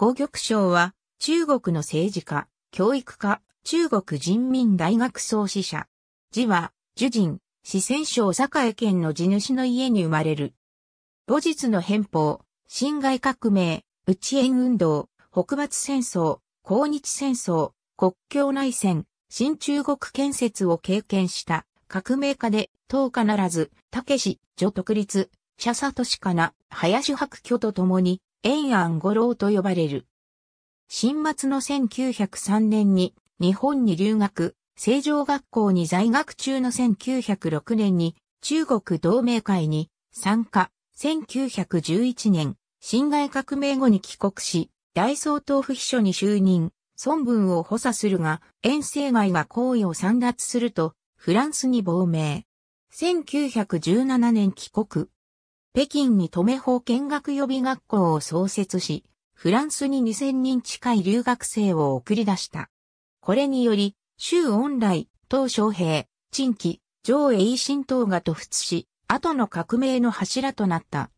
呉玉章は、中国の政治家、教育家、中国人民大学創始者。字は、樹人、四川省栄県の地主の家に生まれる。後日の変法、侵害革命、内縁運動、北伐戦争、抗日戦争、国境内戦、新中国建設を経験した革命家で、当家ならず、武士、女独立、茶里氏かな、林白居と共に、延安五郎と呼ばれる。新末の1903年に日本に留学、成城学校に在学中の1906年に中国同盟会に参加、1911年、辛亥革命後に帰国し、大総統府秘書に就任、孫文を補佐するが、遠征外が行為を散脱すると、フランスに亡命。1917年帰国、北京に留め法見学予備学校を創設し、フランスに2000人近い留学生を送り出した。これにより、周恩来、鄧小平、陳毅、上栄新党が突出し、後の革命の柱となった。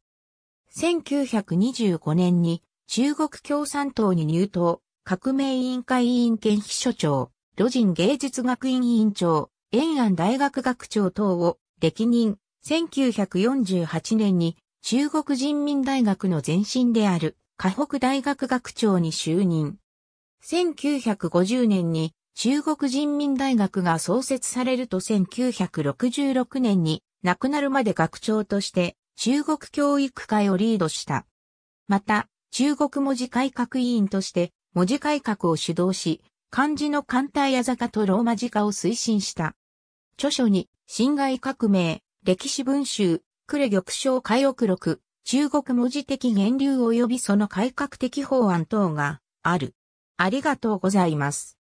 1925年に中国共産党に入党、革命委員会委員兼秘書長、路人芸術学院委員長、延安大学学長等を歴任、1948年に中国人民大学の前身である河北大学学長に就任。1950年に中国人民大学が創設されると1966年に亡くなるまで学長として中国教育会をリードした。また、中国文字改革委員として文字改革を主導し、漢字の簡体や坂とローマ字化を推進した。著書に、侵害革命、歴史文集、クレ玉章解憶録、中国文字的源流及びその改革的法案等がある。ありがとうございます。